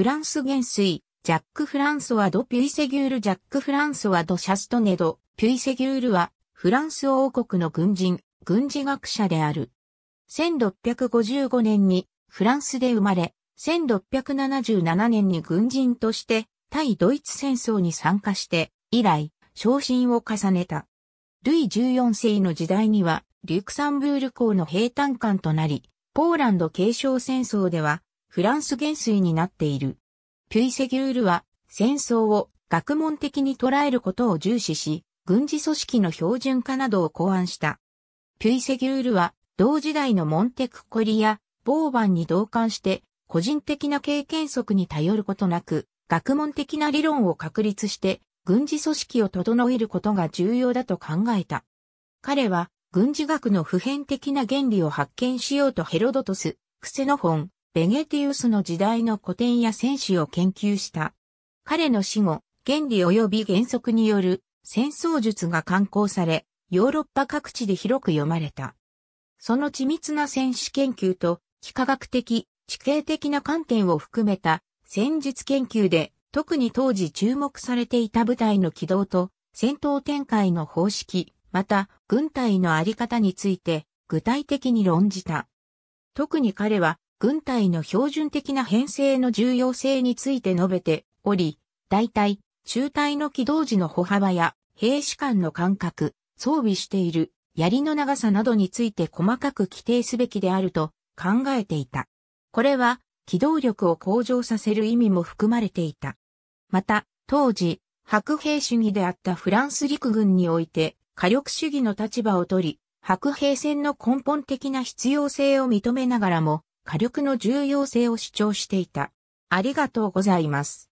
フランス元帥、ジャック・フランソワ・ド・ピュイセギュール・ジャック・フランソワ・ド・シャストネド、ピュイセギュールは、フランス王国の軍人、軍事学者である。1655年に、フランスで生まれ、1677年に軍人として、対ドイツ戦争に参加して、以来、昇進を重ねた。ルイ14世の時代には、リュクサンブール港の兵隊官となり、ポーランド継承戦争では、フランス元帥になっている。ピュイセギュールは戦争を学問的に捉えることを重視し、軍事組織の標準化などを考案した。ピュイセギュールは同時代のモンテクコリやボーバンに同感して個人的な経験則に頼ることなく学問的な理論を確立して軍事組織を整えることが重要だと考えた。彼は軍事学の普遍的な原理を発見しようとヘロドトス、クセノフォン、ベゲティウスの時代の古典や戦士を研究した。彼の死後、原理及び原則による戦争術が刊行され、ヨーロッパ各地で広く読まれた。その緻密な戦士研究と、幾何学的、地形的な観点を含めた戦術研究で、特に当時注目されていた部隊の軌道と戦闘展開の方式、また軍隊のあり方について具体的に論じた。特に彼は軍隊の標準的な編成の重要性について述べており、大体、中隊の起動時の歩幅や、兵士間の間隔、装備している、槍の長さなどについて細かく規定すべきであると考えていた。これは、機動力を向上させる意味も含まれていた。また、当時、白兵主義であったフランス陸軍において、火力主義の立場を取り、白兵戦の根本的な必要性を認めながらも、火力の重要性を主張していた。ありがとうございます。